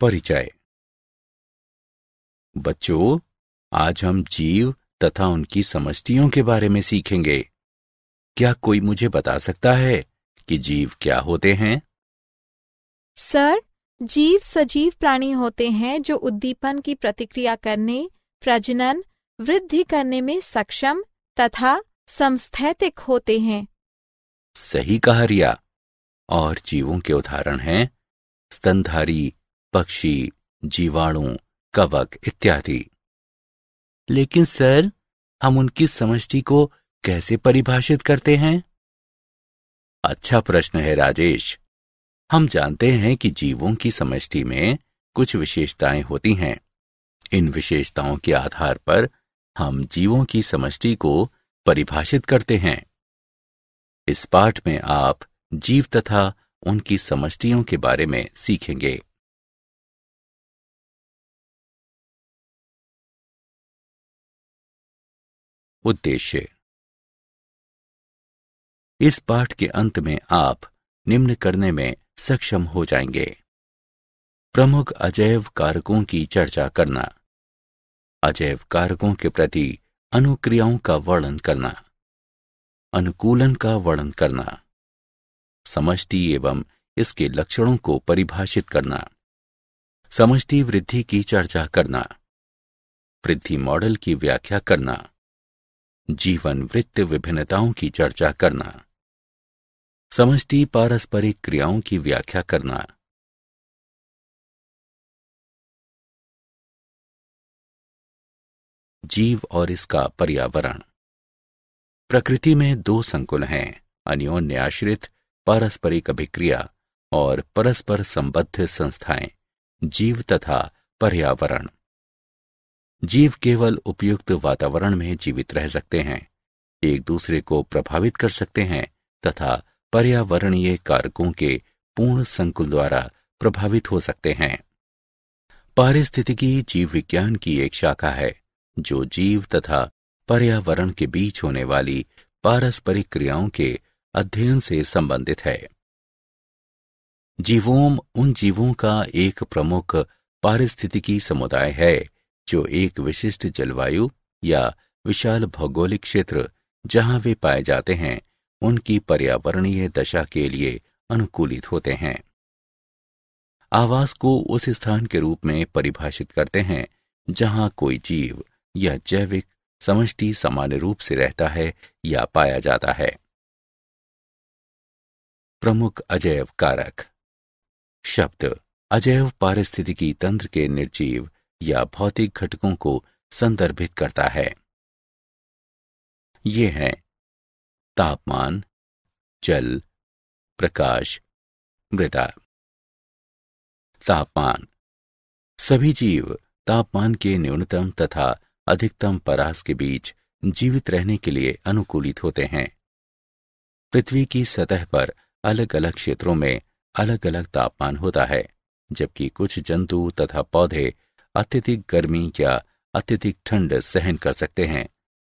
परिचय बच्चों आज हम जीव तथा उनकी समष्टियों के बारे में सीखेंगे क्या कोई मुझे बता सकता है कि जीव क्या होते हैं सर जीव सजीव प्राणी होते हैं जो उद्दीपन की प्रतिक्रिया करने प्रजनन वृद्धि करने में सक्षम तथा समस्थैतिक होते हैं सही कहा रिया और जीवों के उदाहरण हैं स्तनधारी पक्षी जीवाणु कवक इत्यादि लेकिन सर हम उनकी समष्टि को कैसे परिभाषित करते हैं अच्छा प्रश्न है राजेश हम जानते हैं कि जीवों की समष्टि में कुछ विशेषताएं होती हैं इन विशेषताओं के आधार पर हम जीवों की समष्टि को परिभाषित करते हैं इस पाठ में आप जीव तथा उनकी समष्टियों के बारे में सीखेंगे उद्देश्य इस पाठ के अंत में आप निम्न करने में सक्षम हो जाएंगे प्रमुख अजैव कारकों की चर्चा करना अजैव कारकों के प्रति अनुक्रियाओं का वर्णन करना अनुकूलन का वर्णन करना समष्टि एवं इसके लक्षणों को परिभाषित करना समष्टि वृद्धि की चर्चा करना वृद्धि मॉडल की व्याख्या करना जीवन वृत्त विभिन्नताओं की चर्चा करना समष्टि पारस्परिक क्रियाओं की व्याख्या करना जीव और इसका पर्यावरण प्रकृति में दो संकुल हैं अन्योन्य आश्रित पारस्परिक अभिक्रिया और परस्पर संबद्ध संस्थाएं जीव तथा पर्यावरण जीव केवल उपयुक्त वातावरण में जीवित रह सकते हैं एक दूसरे को प्रभावित कर सकते हैं तथा पर्यावरणीय कारकों के पूर्ण संकुल द्वारा प्रभावित हो सकते हैं पारिस्थितिकी जीव विज्ञान की एक शाखा है जो जीव तथा पर्यावरण के बीच होने वाली पारस्परिक क्रियाओं के अध्ययन से संबंधित है जीवोम उन जीवों का एक प्रमुख पारिस्थितिकी समुदाय है जो एक विशिष्ट जलवायु या विशाल भौगोलिक क्षेत्र जहां वे पाए जाते हैं उनकी पर्यावरणीय दशा के लिए अनुकूलित होते हैं आवास को उस स्थान के रूप में परिभाषित करते हैं जहां कोई जीव या जैविक समष्टि सामान्य रूप से रहता है या पाया जाता है प्रमुख अजैव कारक शब्द अजैव पारिस्थितिकी तंत्र के निर्जीव या भौतिक घटकों को संदर्भित करता है ये हैं तापमान जल प्रकाश मृदा तापमान सभी जीव तापमान के न्यूनतम तथा अधिकतम परास के बीच जीवित रहने के लिए अनुकूलित होते हैं पृथ्वी की सतह पर अलग अलग क्षेत्रों में अलग अलग तापमान होता है जबकि कुछ जंतु तथा पौधे अत्यधिक गर्मी या अत्यधिक ठंड सहन कर सकते हैं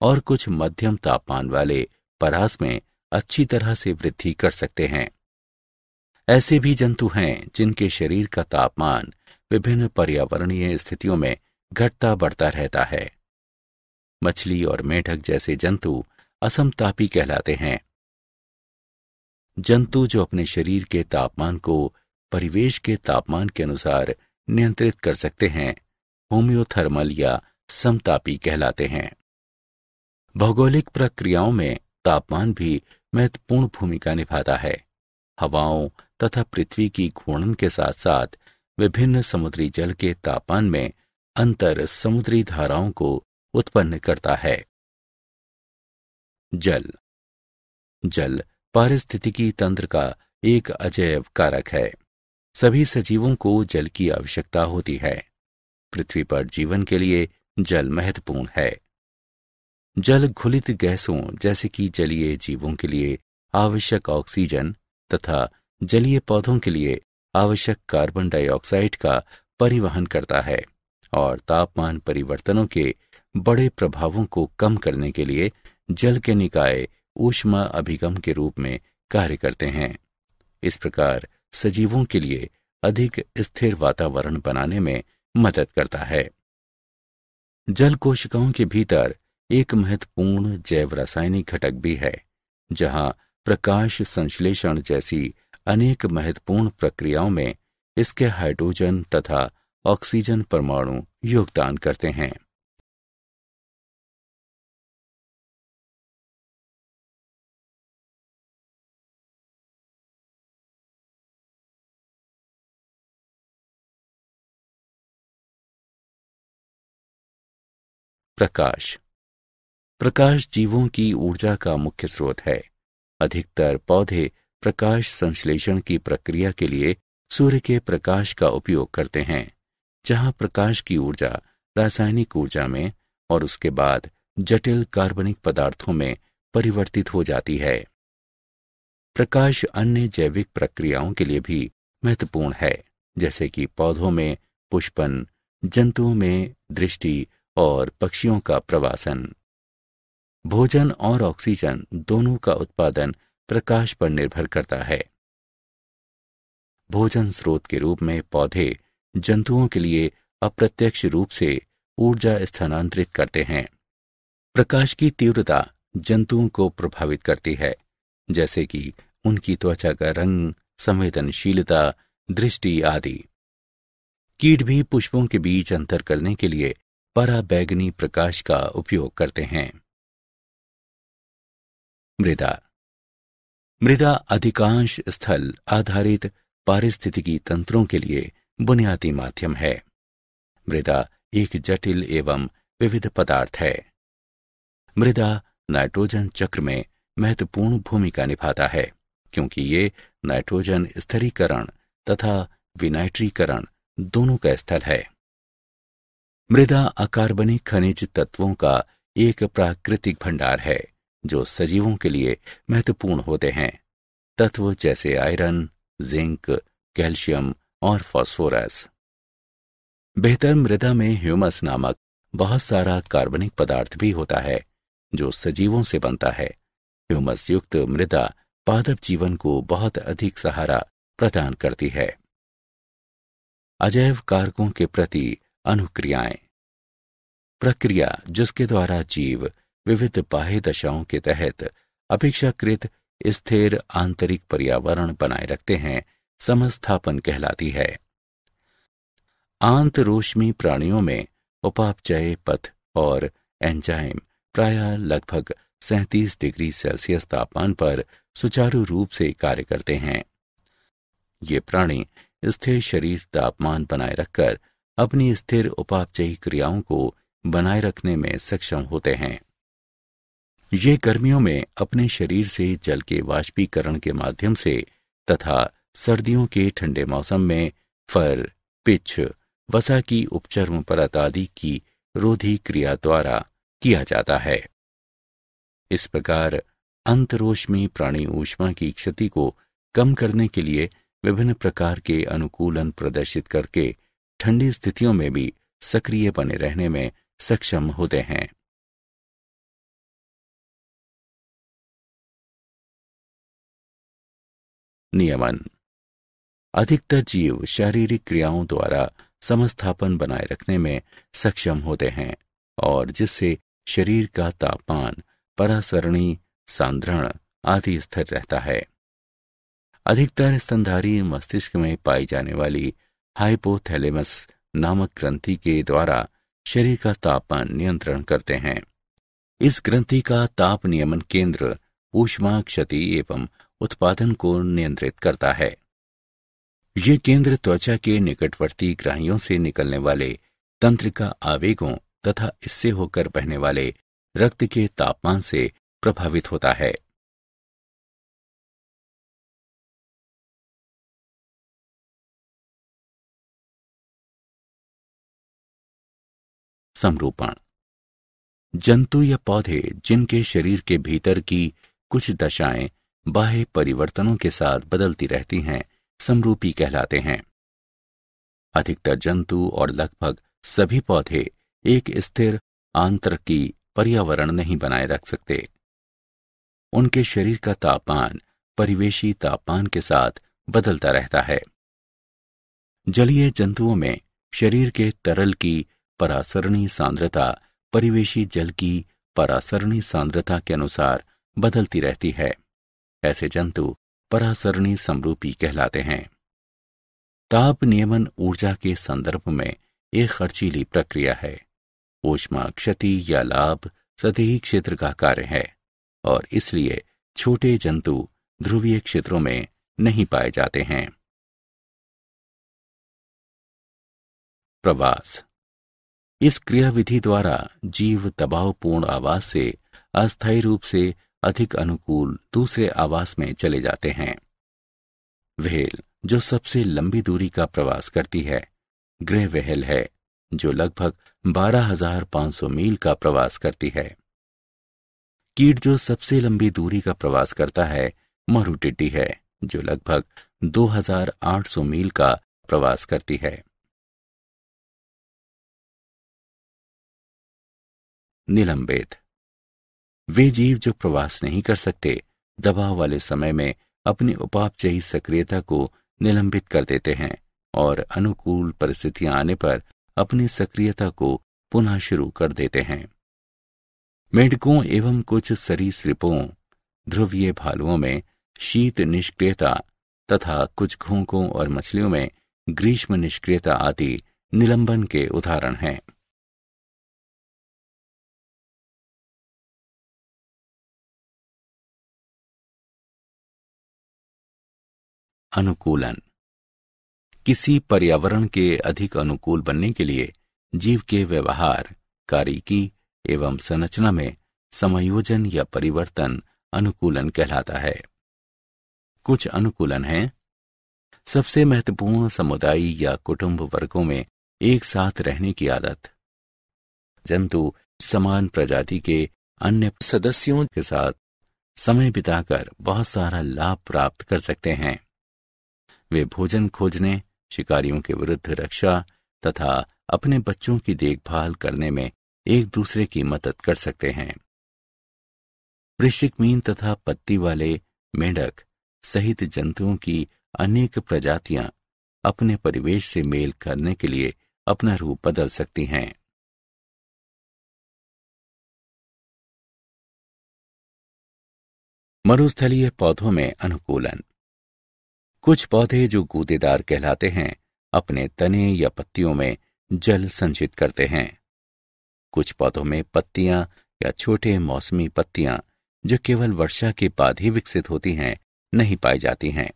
और कुछ मध्यम तापमान वाले परास में अच्छी तरह से वृद्धि कर सकते हैं ऐसे भी जंतु हैं जिनके शरीर का तापमान विभिन्न पर्यावरणीय स्थितियों में घटता बढ़ता रहता है मछली और मेढक जैसे जंतु असमतापी कहलाते हैं जंतु जो अपने शरीर के तापमान को परिवेश के तापमान के अनुसार नियंत्रित कर सकते हैं होम्योथर्मल या समतापी कहलाते हैं भौगोलिक प्रक्रियाओं में तापमान भी महत्वपूर्ण भूमिका निभाता है हवाओं तथा पृथ्वी की घूर्णन के साथ साथ विभिन्न समुद्री जल के तापमान में अंतर समुद्री धाराओं को उत्पन्न करता है जल जल पारिस्थितिकी तंत्र का एक अजैव कारक है सभी सजीवों को जल की आवश्यकता होती है पृथ्वी पर जीवन के लिए जल महत्वपूर्ण है जल घुलित गैसों जैसे कि जलीय जीवों के लिए आवश्यक ऑक्सीजन तथा जलीय पौधों के लिए आवश्यक कार्बन डाइऑक्साइड का परिवहन करता है और तापमान परिवर्तनों के बड़े प्रभावों को कम करने के लिए जल के निकाय ऊष्मा अभिगम के रूप में कार्य करते हैं इस प्रकार सजीवों के लिए अधिक स्थिर वातावरण बनाने में मदद करता है जल कोशिकाओं के भीतर एक महत्वपूर्ण जैव रासायनिक घटक भी है जहां प्रकाश संश्लेषण जैसी अनेक महत्वपूर्ण प्रक्रियाओं में इसके हाइड्रोजन तथा ऑक्सीजन परमाणु योगदान करते हैं प्रकाश प्रकाश जीवों की ऊर्जा का मुख्य स्रोत है अधिकतर पौधे प्रकाश संश्लेषण की प्रक्रिया के लिए सूर्य के प्रकाश का उपयोग करते हैं जहां प्रकाश की ऊर्जा रासायनिक ऊर्जा में और उसके बाद जटिल कार्बनिक पदार्थों में परिवर्तित हो जाती है प्रकाश अन्य जैविक प्रक्रियाओं के लिए भी महत्वपूर्ण है जैसे कि पौधों में पुष्पन जंतुओं में दृष्टि और पक्षियों का प्रवासन भोजन और ऑक्सीजन दोनों का उत्पादन प्रकाश पर निर्भर करता है भोजन स्रोत के रूप में पौधे जंतुओं के लिए अप्रत्यक्ष रूप से ऊर्जा स्थानांतरित करते हैं प्रकाश की तीव्रता जंतुओं को प्रभावित करती है जैसे कि उनकी त्वचा का रंग संवेदनशीलता दृष्टि आदि कीट भी पुष्पों के बीच अंतर करने के लिए पराबैगनी प्रकाश का उपयोग करते हैं मृदा मृदा अधिकांश स्थल आधारित पारिस्थितिकी तंत्रों के लिए बुनियादी माध्यम है मृदा एक जटिल एवं विविध पदार्थ है मृदा नाइट्रोजन चक्र में महत्वपूर्ण भूमिका निभाता है क्योंकि ये नाइट्रोजन स्थिरीकरण तथा विनाइट्रीकरण दोनों का स्थल है मृदा अकार्बनिक खनिज तत्वों का एक प्राकृतिक भंडार है जो सजीवों के लिए महत्वपूर्ण होते हैं तत्व जैसे आयरन जिंक कैल्शियम और फास्फोरस बेहतर मृदा में ह्यूमस नामक बहुत सारा कार्बनिक पदार्थ भी होता है जो सजीवों से बनता है ह्यूमस युक्त मृदा पादप जीवन को बहुत अधिक सहारा प्रदान करती है अजैव कारकों के प्रति अनुक्रियाएं प्रक्रिया जिसके द्वारा जीव विविध बाह्य दशाओं के तहत अपेक्षाकृत स्थिर आंतरिक पर्यावरण बनाए रखते हैं समस्थापन कहलाती है आंत रोशमी प्राणियों में उपापचय पथ और एंजाइम प्रायः लगभग 37 डिग्री सेल्सियस तापमान पर सुचारू रूप से कार्य करते हैं ये प्राणी स्थिर शरीर तापमान बनाए रखकर अपनी स्थिर उपापचयी क्रियाओं को बनाए रखने में सक्षम होते हैं ये गर्मियों में अपने शरीर से जल के वाष्पीकरण के माध्यम से तथा सर्दियों के ठंडे मौसम में फर पिच वसा की उपचर्म परत आदि की रोधी क्रिया द्वारा किया जाता है इस प्रकार अंतरोष्मी प्राणी ऊष्मा की क्षति को कम करने के लिए विभिन्न प्रकार के अनुकूलन प्रदर्शित करके ठंडी स्थितियों में भी सक्रिय बने रहने में सक्षम होते हैं नियमन अधिकतर जीव शारीरिक क्रियाओं द्वारा समस्थापन बनाए रखने में सक्षम होते हैं और जिससे शरीर का तापमान परासरणी सांद्रण आदि स्थिर रहता है अधिकतर स्तनधारी मस्तिष्क में पाई जाने वाली हाइपोथैलेमस नामक ग्रंथि के द्वारा शरीर का तापमान नियंत्रण करते हैं इस ग्रंथि का ताप नियमन केंद्र ऊष्मा क्षति एवं उत्पादन को नियंत्रित करता है ये केंद्र त्वचा के निकटवर्ती ग्राहियों से निकलने वाले तंत्रिका आवेगों तथा इससे होकर बहने वाले रक्त के तापमान से प्रभावित होता है समरूपण जंतु या पौधे जिनके शरीर के भीतर की कुछ दशाएं बाह्य परिवर्तनों के साथ बदलती रहती हैं समरूपी कहलाते हैं अधिकतर जंतु और लगभग सभी पौधे एक स्थिर आंतर की पर्यावरण नहीं बनाए रख सकते उनके शरीर का तापमान परिवेशी तापमान के साथ बदलता रहता है जलीय जंतुओं में शरीर के तरल की परासरणी सांद्रता परिवेशी जल की परासरणी सांद्रता के अनुसार बदलती रहती है ऐसे जंतु परासरणी समरूपी कहलाते हैं ताप नियमन ऊर्जा के संदर्भ में एक खर्चीली प्रक्रिया है ऊष्मा क्षति या लाभ सतही क्षेत्र का कार्य है और इसलिए छोटे जंतु ध्रुवीय क्षेत्रों में नहीं पाए जाते हैं प्रवास इस क्रियाविधि द्वारा जीव दबावपूर्ण आवास से अस्थायी रूप से अधिक अनुकूल दूसरे आवास में चले जाते हैं वहल जो सबसे लंबी दूरी का प्रवास करती है गृह वहल है जो लगभग 12,500 मील का प्रवास करती है कीट जो सबसे लंबी दूरी का प्रवास करता है मरुटिटी है जो लगभग 2,800 मील का प्रवास करती है निलंबित वे जीव जो प्रवास नहीं कर सकते दबाव वाले समय में अपनी उपापचयी सक्रियता को निलंबित कर देते हैं और अनुकूल परिस्थितियां आने पर अपनी सक्रियता को पुनः शुरू कर देते हैं मेढकों एवं कुछ सरीसृपों ध्रुवीय भालुओं में शीत निष्क्रियता तथा कुछ घोंकों और मछलियों में ग्रीष्म निष्क्रियता आदि निलंबन के उदाहरण हैं अनुकूलन किसी पर्यावरण के अधिक अनुकूल बनने के लिए जीव के व्यवहार कारिकी एवं संरचना में समायोजन या परिवर्तन अनुकूलन कहलाता है कुछ अनुकूलन हैं सबसे महत्वपूर्ण समुदाय या कुटुंब वर्गों में एक साथ रहने की आदत जंतु समान प्रजाति के अन्य सदस्यों के साथ समय बिताकर बहुत सारा लाभ प्राप्त कर सकते हैं वे भोजन खोजने शिकारियों के विरुद्ध रक्षा तथा अपने बच्चों की देखभाल करने में एक दूसरे की मदद कर सकते हैं वृश्चिक मीन तथा पत्ती वाले मेंढक सहित जंतुओं की अनेक प्रजातियां अपने परिवेश से मेल करने के लिए अपना रूप बदल सकती हैं मरुस्थलीय पौधों में अनुकूलन कुछ पौधे जो गूदेदार कहलाते हैं अपने तने या पत्तियों में जल संचित करते हैं कुछ पौधों में पत्तियां या छोटे मौसमी पत्तियां जो केवल वर्षा के बाद ही विकसित होती हैं नहीं पाई जाती हैं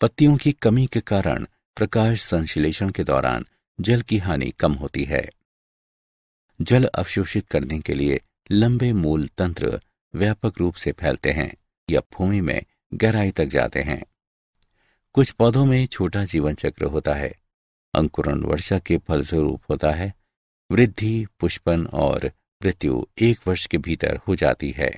पत्तियों की कमी के कारण प्रकाश संश्लेषण के दौरान जल की हानि कम होती है जल अवशोषित करने के लिए लंबे मूल तंत्र व्यापक रूप से फैलते हैं या भूमि में गहराई तक जाते हैं कुछ पौधों में छोटा जीवन चक्र होता है अंकुरण वर्षा के फलस्वरूप होता है वृद्धि पुष्पन और मृत्यु एक वर्ष के भीतर हो जाती है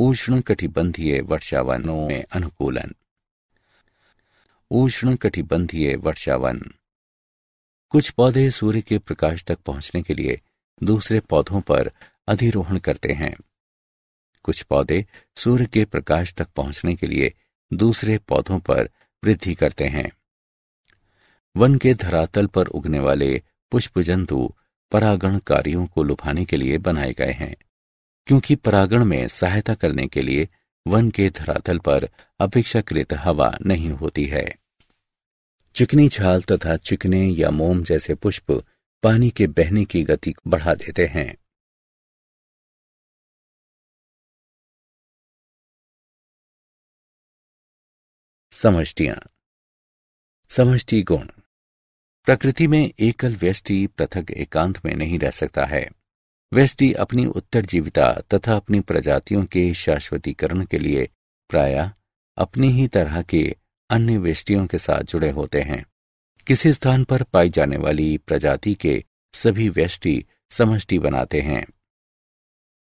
उष्ण कटिबंधीय वर्षावनों में अनुकूलन उष्ण कटिबंधीय वर्षावन कुछ पौधे सूर्य के प्रकाश तक पहुंचने के लिए दूसरे पौधों पर अधिरोहण करते हैं कुछ पौधे सूर्य के प्रकाश तक पहुंचने के लिए दूसरे पौधों पर वृद्धि करते हैं वन के धरातल पर उगने वाले पुष्प जंतु परागण कार्यों को लुभाने के लिए बनाए गए हैं क्योंकि परागण में सहायता करने के लिए वन के धरातल पर अपेक्षाकृत हवा नहीं होती है चिकनी छाल तथा चिकने या मोम जैसे पुष्प पानी के बहने की गति बढ़ा देते हैं समष्टियां समष्टि गुण प्रकृति में एकल व्यष्टि पृथक एकांत में नहीं रह सकता है व्यष्टि अपनी उत्तर जीविता तथा अपनी प्रजातियों के शाश्वतीकरण के लिए प्राय अपनी ही तरह के अन्य वेष्टियों के साथ जुड़े होते हैं किसी स्थान पर पाई जाने वाली प्रजाति के सभी वेष्टि समष्टि बनाते हैं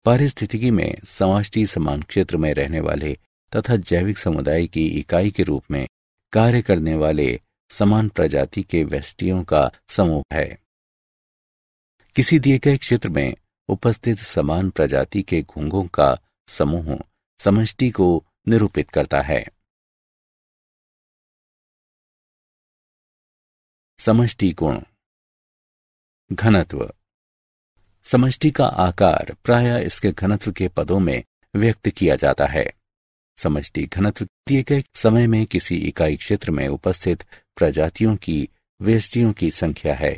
पारिस्थितिकी में समष्टि समान क्षेत्र में रहने वाले तथा जैविक समुदाय की इकाई के रूप में कार्य करने वाले समान प्रजाति के वेष्टियों का समूह है किसी दिए गए क्षेत्र में उपस्थित समान प्रजाति के घूंगों का समूह समष्टि को निरूपित करता है समष्टि गुण घनत्व समष्टि का आकार प्राय इसके घनत्व के पदों में व्यक्त किया जाता है समष्टि घनत्व दिए गए समय में किसी इकाई क्षेत्र में उपस्थित प्रजातियों की वेष्टियों की संख्या है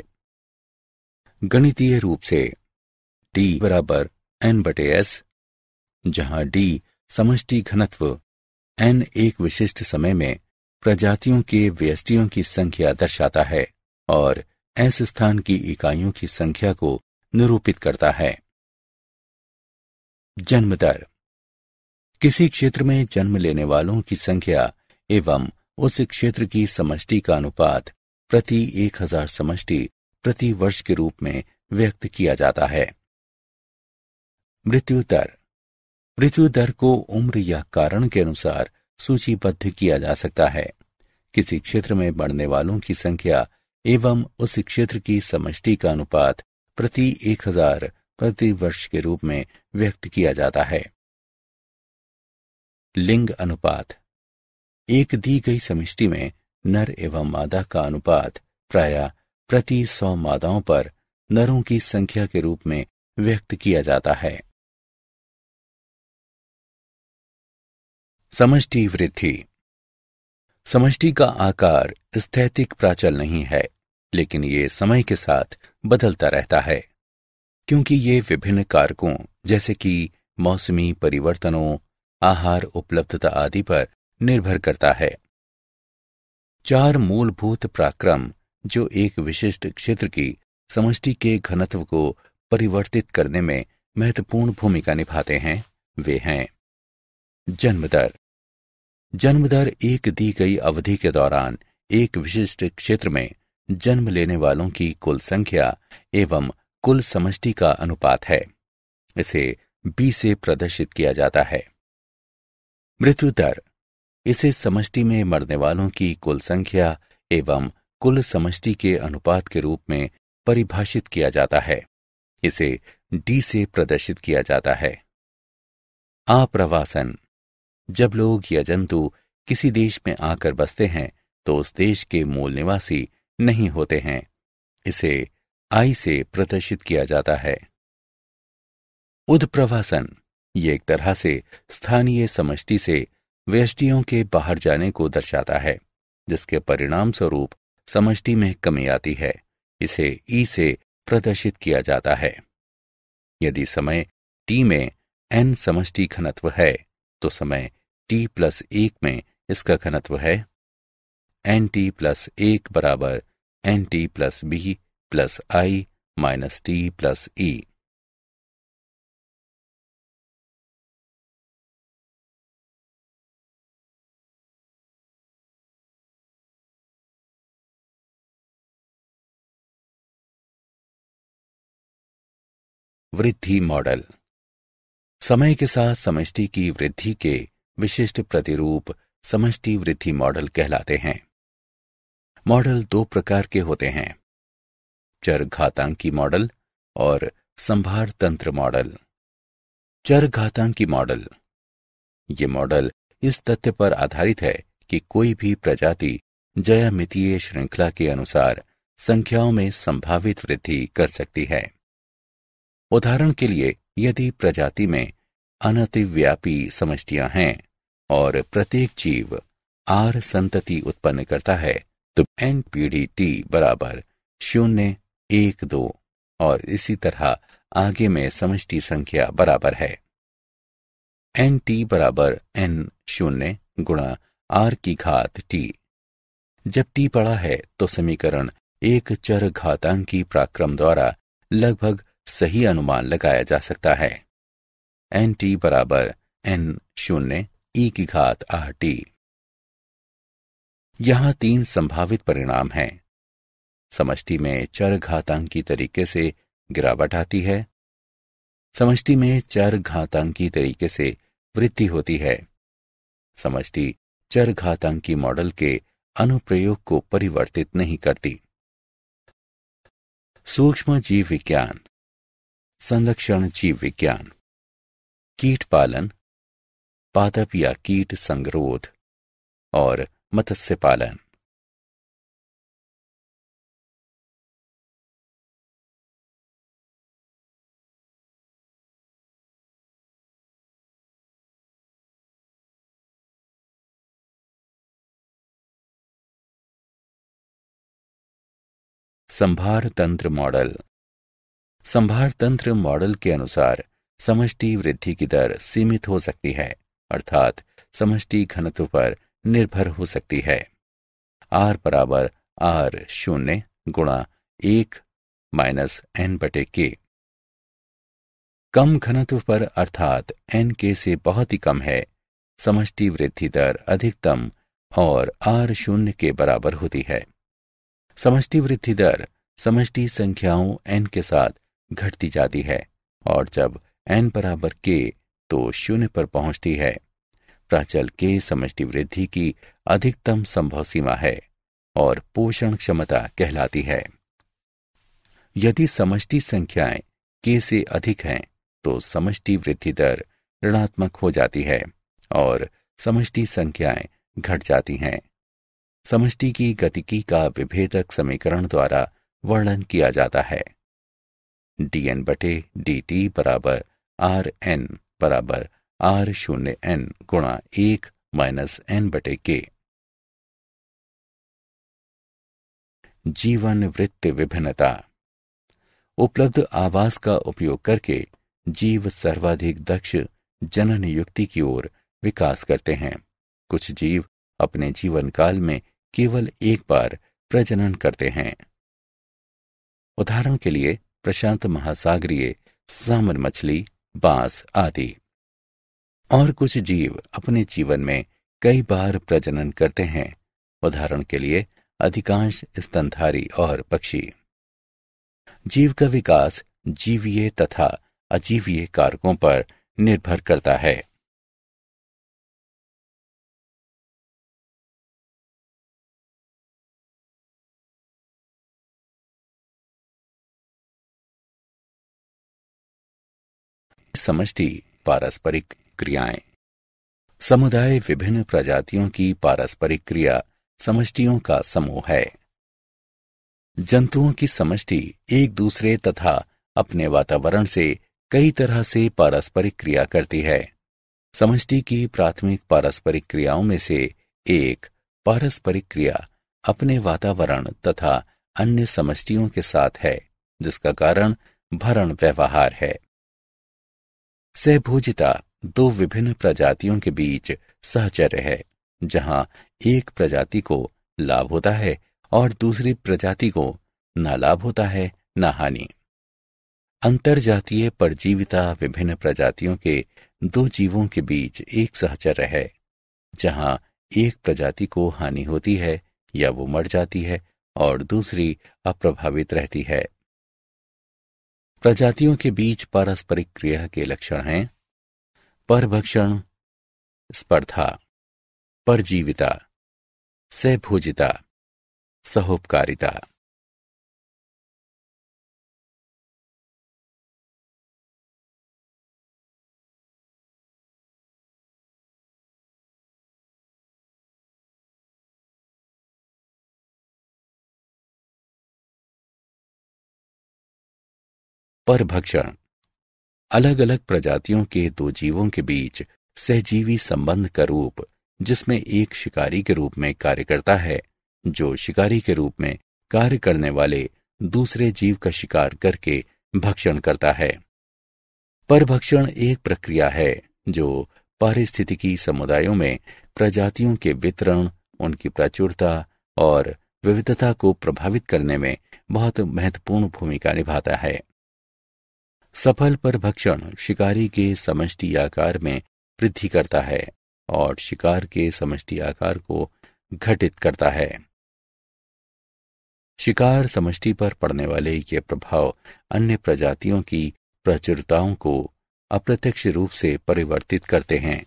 गणितीय रूप से d बराबर एन बटे एस जहां d समष्टि घनत्व n एक विशिष्ट समय में प्रजातियों के व्यस्टियों की संख्या दर्शाता है और ऐसे स्थान की इकाइयों की संख्या को निरूपित करता है जन्मदर किसी क्षेत्र में जन्म लेने वालों की संख्या एवं उस क्षेत्र की समष्टि का अनुपात प्रति एक हजार समष्टि प्रति वर्ष के रूप में व्यक्त किया जाता है मृत्यु दर मृत्यु दर को उम्र या कारण के अनुसार सूचीबद्ध किया जा सकता है किसी क्षेत्र में बढ़ने वालों की संख्या एवं उस क्षेत्र की समष्टि का अनुपात प्रति एक हजार प्रति वर्ष के रूप में व्यक्त किया जाता है लिंग अनुपात एक दी गई समष्टि में नर एवं मादा का अनुपात प्राय प्रति सौ मादाओं पर नरों की संख्या के रूप में व्यक्त किया जाता है समष्टि वृद्धि समष्टि का आकार स्थैतिक प्राचल नहीं है लेकिन ये समय के साथ बदलता रहता है क्योंकि ये विभिन्न कारकों जैसे कि मौसमी परिवर्तनों आहार उपलब्धता आदि पर निर्भर करता है चार मूलभूत प्राक्रम जो एक विशिष्ट क्षेत्र की समष्टि के घनत्व को परिवर्तित करने में महत्वपूर्ण भूमिका निभाते हैं वे हैं जन्मदर जन्म दर एक दी गई अवधि के दौरान एक विशिष्ट क्षेत्र में जन्म लेने वालों की कुल संख्या एवं कुल समष्टि का अनुपात है इसे बी से प्रदर्शित किया जाता है मृत्यु दर इसे समष्टि में मरने वालों की कुल संख्या एवं कुल समष्टि के अनुपात के रूप में परिभाषित किया जाता है इसे डी से प्रदर्शित किया जाता है आप्रवासन जब लोग या जंतु किसी देश में आकर बसते हैं तो उस देश के मूल निवासी नहीं होते हैं इसे आई से प्रदर्शित किया जाता है उद्प्रवासन ये एक तरह से स्थानीय समष्टि से व्यष्टियों के बाहर जाने को दर्शाता है जिसके परिणाम स्वरूप समष्टि में कमी आती है इसे ई से प्रदर्शित किया जाता है यदि समय टी में एन समष्टि घनत्व है तो समय टी प्लस एक में इसका घनत्व है एन टी प्लस एक बराबर N T plus B plus I minus T plus E वृद्धि मॉडल समय के साथ समष्टि की वृद्धि के विशिष्ट प्रतिरूप समष्टि वृद्धि मॉडल कहलाते हैं मॉडल दो प्रकार के होते हैं चर घातांकी मॉडल और संभार तंत्र मॉडल चर घातांकी मॉडल ये मॉडल इस तथ्य पर आधारित है कि कोई भी प्रजाति जयामितीय श्रृंखला के अनुसार संख्याओं में संभावित वृद्धि कर सकती है उदाहरण के लिए यदि प्रजाति में अनतिव्यापी समष्टियां हैं और प्रत्येक जीव आर संतति उत्पन्न करता है तो एन पीढ़ी टी बराबर शून्य एक दो और इसी तरह आगे में समष्टि संख्या बराबर है एन टी बराबर एन शून्य गुणा आर की घात टी जब टी पड़ा है तो समीकरण एक चर घातांकी प्राक्रम द्वारा लगभग सही अनुमान लगाया जा सकता है एन टी बराबर एन शून्य ई की घात आर टी यहां तीन संभावित परिणाम हैं समष्टि में चर घातांकी तरीके से गिरावट आती है समष्टि में चर घातांकी तरीके से वृद्धि होती है समष्टि चर घातांकी मॉडल के अनुप्रयोग को परिवर्तित नहीं करती सूक्ष्म जीव विज्ञान संरक्षण जीव विज्ञान कीट पालन पादप या कीट संगरोध और मत्स्य पालन संभार तंत्र मॉडल संभार तंत्र मॉडल के अनुसार समष्टि वृद्धि की दर सीमित हो सकती है अर्थात समष्टि घनत्व पर निर्भर हो सकती है आर बराबर आर शून्य गुणा एक माइनस एन बटे के कम घनत्व पर अर्थात एन के से बहुत ही कम है समष्टि वृद्धि दर अधिकतम और आर शून्य के बराबर होती है समष्टि वृद्धि दर समष्टि संख्याओं एन के साथ घटती जाती है और जब एन बराबर के तो शून्य पर पहुंचती है प्राचल के समष्टि वृद्धि की अधिकतम संभव सीमा है और पोषण क्षमता कहलाती है यदि समष्टि संख्याएं के से अधिक हैं तो समष्टि वृद्धि दर ऋणात्मक हो जाती है और समष्टि संख्याएं घट जाती हैं समष्टि की गतिकी का विभेदक समीकरण द्वारा वर्णन किया जाता है डी एन बटे डी टी बराबर आर एन बराबर आर शून्य एन गुणा एक माइनस एन बटे के जीवन वृत्त विभिन्नता उपलब्ध आवास का उपयोग करके जीव सर्वाधिक दक्ष जनन युक्ति की ओर विकास करते हैं कुछ जीव अपने जीवन काल में केवल एक बार प्रजनन करते हैं उदाहरण के लिए प्रशांत महासागरीय सामर मछली बांस आदि और कुछ जीव अपने जीवन में कई बार प्रजनन करते हैं उदाहरण के लिए अधिकांश स्तनधारी और पक्षी जीव का विकास जीवीय तथा अजीवीय कारकों पर निर्भर करता है समष्टि पारस्परिक क्रियाएं समुदाय विभिन्न प्रजातियों की पारस्परिक क्रिया समष्टियों का समूह है जंतुओं की समष्टि एक दूसरे तथा अपने वातावरण से कई तरह से पारस्परिक क्रिया करती है समष्टि की प्राथमिक पारस्परिक क्रियाओं में से एक पारस्परिक क्रिया अपने वातावरण तथा अन्य समष्टियों के साथ है जिसका कारण भरण व्यवहार है सहभोजिता दो विभिन्न प्रजातियों के बीच सहचर्य है जहां एक प्रजाति को लाभ होता है और दूसरी प्रजाति को ना लाभ होता है ना हानि अंतरजातीय परजीविता विभिन्न प्रजातियों के दो जीवों के बीच एक सहचर्य है जहां एक प्रजाति को हानि होती है या वो मर जाती है और दूसरी अप्रभावित रहती है प्रजातियों के बीच पारस्परिक क्रिया के लक्षण हैं परभक्षण स्पर्धा परजीविता सहभोजिता सहोपकारिता परभक्षण अलग अलग प्रजातियों के दो जीवों के बीच सहजीवी संबंध का रूप जिसमें एक शिकारी के रूप में कार्य करता है जो शिकारी के रूप में कार्य करने वाले दूसरे जीव का शिकार करके भक्षण करता है परभक्षण एक प्रक्रिया है जो पारिस्थितिकी समुदायों में प्रजातियों के वितरण उनकी प्रचुरता और विविधता को प्रभावित करने में बहुत महत्वपूर्ण भूमिका निभाता है सफल पर भक्षण शिकारी के समष्टि आकार में वृद्धि करता है और शिकार के समष्टि आकार को घटित करता है शिकार समष्टि पर पड़ने वाले ये प्रभाव अन्य प्रजातियों की प्रचुरताओं को अप्रत्यक्ष रूप से परिवर्तित करते हैं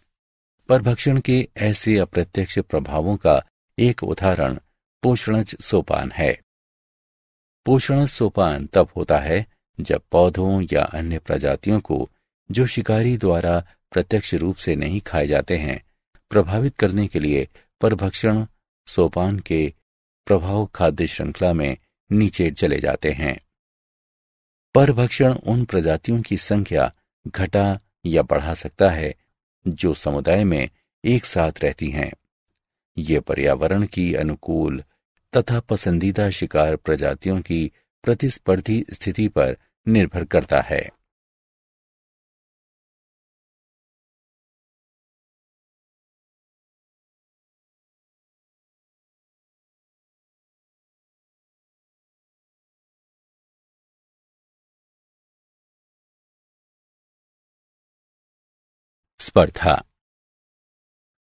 परभक्षण के ऐसे अप्रत्यक्ष प्रभावों का एक उदाहरण पोषणज सोपान है पोषणज सोपान तब होता है जब पौधों या अन्य प्रजातियों को जो शिकारी द्वारा प्रत्यक्ष रूप से नहीं खाए जाते हैं प्रभावित करने के लिए परभक्षण सोपान के प्रभाव खाद्य श्रृंखला में नीचे चले जाते हैं परभक्षण उन प्रजातियों की संख्या घटा या बढ़ा सकता है जो समुदाय में एक साथ रहती हैं ये पर्यावरण की अनुकूल तथा पसंदीदा शिकार प्रजातियों की प्रतिस्पर्धी स्थिति पर निर्भर करता है स्पर्धा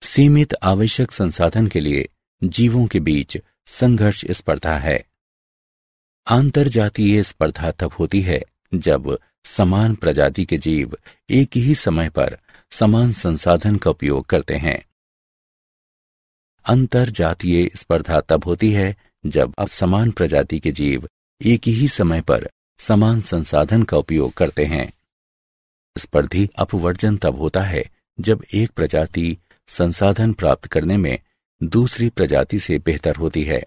सीमित आवश्यक संसाधन के लिए जीवों के बीच संघर्ष स्पर्धा है अंतरजातीय स्पर्धा तब होती है जब समान प्रजाति के जीव एक ही समय पर समान संसाधन का उपयोग करते हैं अंतरजातीय स्पर्धा तब होती है जब समान प्रजाति के जीव एक ही समय पर समान संसाधन का उपयोग करते हैं स्पर्धी अपवर्जन तब होता है जब एक प्रजाति संसाधन प्राप्त करने में दूसरी प्रजाति से बेहतर होती है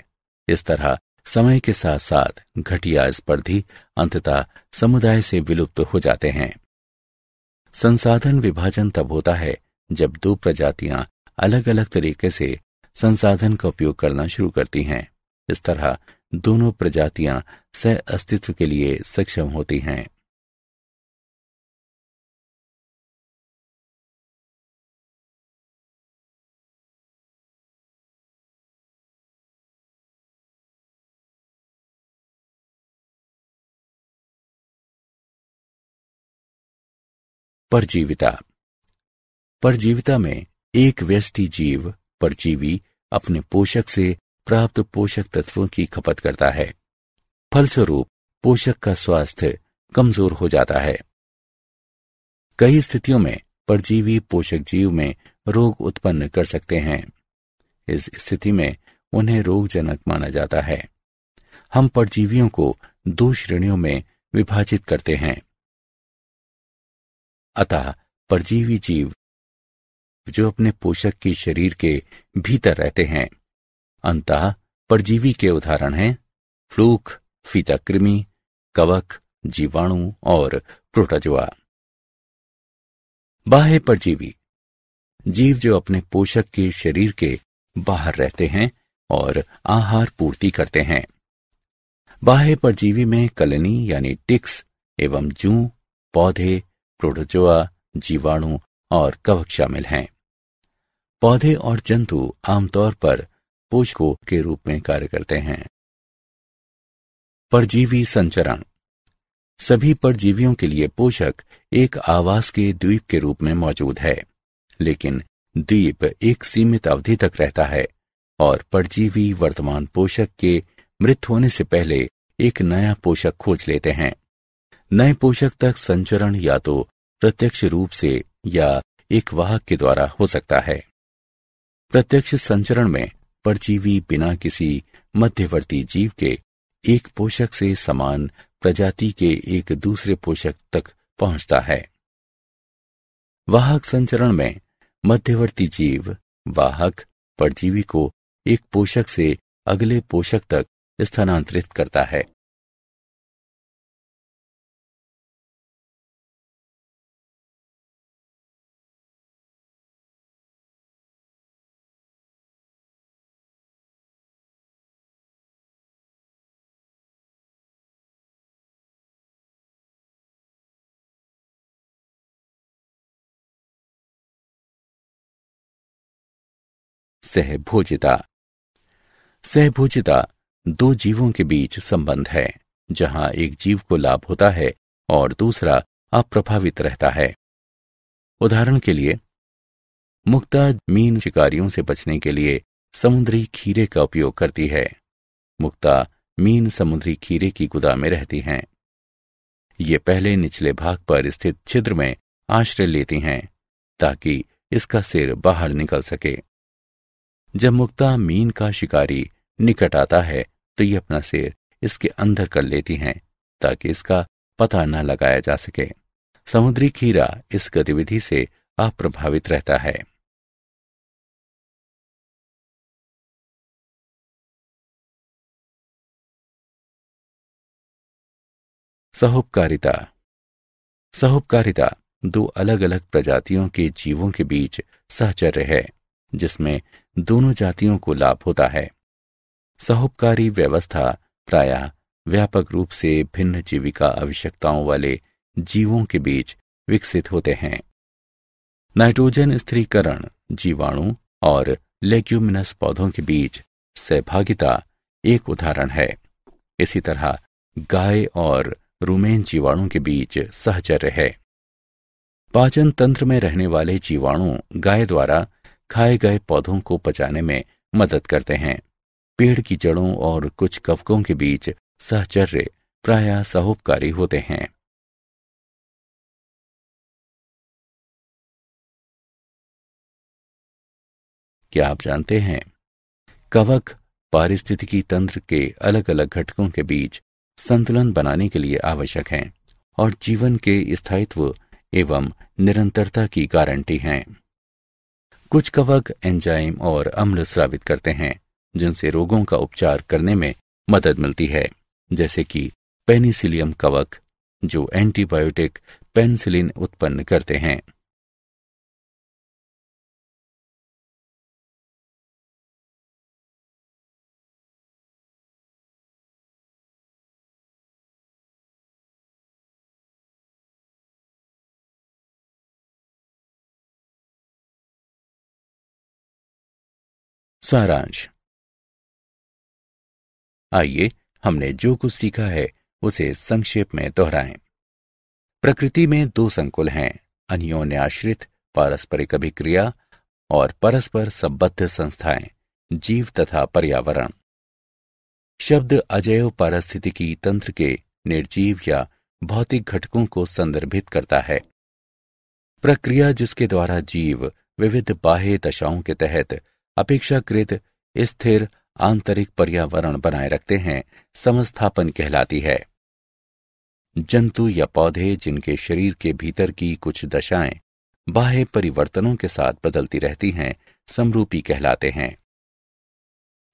इस तरह समय के साथ साथ घटिया स्पर्धी अंततः समुदाय से विलुप्त हो जाते हैं संसाधन विभाजन तब होता है जब दो प्रजातियां अलग अलग तरीके से संसाधन का उपयोग करना शुरू करती हैं इस तरह दोनों प्रजातियां सह अस्तित्व के लिए सक्षम होती हैं परजीविता परजीविता में एक व्यष्टि जीव परजीवी अपने पोषक से प्राप्त पोषक तत्वों की खपत करता है फलस्वरूप पोषक का स्वास्थ्य कमजोर हो जाता है कई स्थितियों में परजीवी पोषक जीव में रोग उत्पन्न कर सकते हैं इस स्थिति में उन्हें रोगजनक माना जाता है हम परजीवियों को दो श्रेणियों में विभाजित करते हैं अतः परजीवी जीव जो अपने पोषक के शरीर के भीतर रहते हैं अंतः परजीवी के उदाहरण हैं फ्लूक फीता कृमि कवक जीवाणु और प्रोटोजोआ बाह्य परजीवी जीव जो अपने पोषक के शरीर के बाहर रहते हैं और आहार पूर्ति करते हैं बाह्य परजीवी में कलनी यानी टिक्स एवं जू पौधे प्रोटोजोआ जीवाणु और कवक शामिल हैं पौधे और जंतु आमतौर पर पोषकों के रूप में कार्य करते हैं परजीवी संचरण सभी परजीवियों के लिए पोषक एक आवास के द्वीप के रूप में मौजूद है लेकिन द्वीप एक सीमित अवधि तक रहता है और परजीवी वर्तमान पोषक के मृत होने से पहले एक नया पोषक खोज लेते हैं नए पोषक तक संचरण या तो प्रत्यक्ष रूप से या एक वाहक के द्वारा हो सकता है प्रत्यक्ष संचरण में परजीवी बिना किसी मध्यवर्ती जीव के एक पोषक से समान प्रजाति के एक दूसरे पोषक तक पहुंचता है वाहक संचरण में मध्यवर्ती जीव वाहक परजीवी को एक पोषक से अगले पोषक तक स्थानांतरित करता है सहभोजिता सहभोजिता दो जीवों के बीच संबंध है जहां एक जीव को लाभ होता है और दूसरा अप्रभावित रहता है उदाहरण के लिए मुक्ता मीन शिकारियों से बचने के लिए समुद्री खीरे का उपयोग करती है मुक्ता मीन समुद्री खीरे की गुदा में रहती हैं ये पहले निचले भाग पर स्थित छिद्र में आश्रय लेती हैं ताकि इसका सिर बाहर निकल सके जब मुक्ता मीन का शिकारी निकट आता है तो ये अपना सिर इसके अंदर कर लेती हैं ताकि इसका पता न लगाया जा सके समुद्री खीरा इस गतिविधि से अप्रभावित रहता है सहुपकारिता सहुपकारिता दो अलग अलग प्रजातियों के जीवों के बीच सहचर्य है जिसमें दोनों जातियों को लाभ होता है सहोपकारी व्यवस्था प्रायः व्यापक रूप से भिन्न जीविका आवश्यकताओं वाले जीवों के बीच विकसित होते हैं नाइट्रोजन स्त्रीकरण जीवाणु और लेग्यूमिनस पौधों के बीच सहभागिता एक उदाहरण है इसी तरह गाय और रूमेन जीवाणु के बीच सहचर्य है पाचन तंत्र में रहने वाले जीवाणु गाय द्वारा खाए गए पौधों को पचाने में मदद करते हैं पेड़ की जड़ों और कुछ कवकों के बीच सहचर्य प्राय सहोपकारी होते हैं क्या आप जानते हैं कवक पारिस्थितिकी तंत्र के अलग अलग घटकों के बीच संतुलन बनाने के लिए आवश्यक हैं और जीवन के स्थायित्व एवं निरंतरता की गारंटी हैं कुछ कवक एंजाइम और अम्ल स्रावित करते हैं जिनसे रोगों का उपचार करने में मदद मिलती है जैसे कि पेनिसिलियम कवक जो एंटीबायोटिक पेनिसिलिन उत्पन्न करते हैं सारांश आइए हमने जो कुछ सीखा है उसे संक्षेप में दोहराएं प्रकृति में दो संकुल हैं अन्योन्य आश्रित पारस्परिक अभिक्रिया और परस्पर संबद्ध संस्थाएं जीव तथा पर्यावरण शब्द अजैव पारिस्थितिकी तंत्र के निर्जीव या भौतिक घटकों को संदर्भित करता है प्रक्रिया जिसके द्वारा जीव विविध बाह्य दशाओं के तहत अपेक्षाकृत स्थिर आंतरिक पर्यावरण बनाए रखते हैं समस्थापन कहलाती है जंतु या पौधे जिनके शरीर के भीतर की कुछ दशाएं बाह्य परिवर्तनों के साथ बदलती रहती हैं समरूपी कहलाते हैं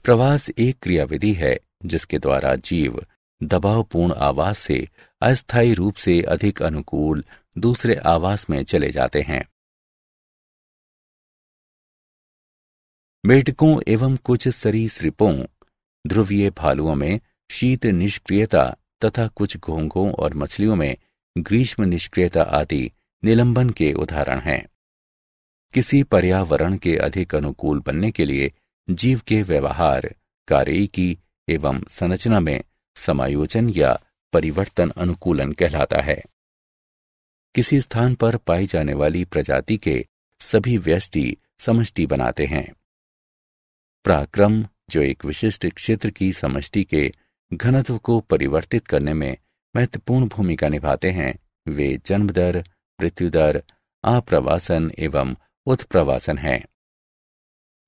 प्रवास एक क्रियाविधि है जिसके द्वारा जीव दबावपूर्ण आवास से अस्थायी रूप से अधिक अनुकूल दूसरे आवास में चले जाते हैं मेढकों एवं कुछ सरीसृपों ध्रुवीय भालुओं में शीत निष्क्रियता तथा कुछ घोंघों और मछलियों में ग्रीष्म निष्क्रियता आदि निलंबन के उदाहरण हैं किसी पर्यावरण के अधिक अनुकूल बनने के लिए जीव के व्यवहार कार्य की एवं संरचना में समायोजन या परिवर्तन अनुकूलन कहलाता है किसी स्थान पर पाई जाने वाली प्रजाति के सभी व्यष्टि समष्टि बनाते हैं पराक्रम जो एक विशिष्ट क्षेत्र की समष्टि के घनत्व को परिवर्तित करने में महत्वपूर्ण भूमिका निभाते हैं वे जन्म दर मृत्यु दर आप्रवासन एवं उत्प्रवासन हैं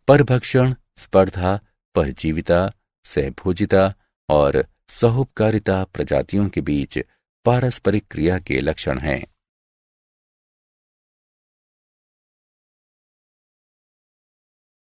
परभक्षण स्पर्धा परजीविता सहभोजिता और सहोपकारिता प्रजातियों के बीच पारस्परिक क्रिया के लक्षण हैं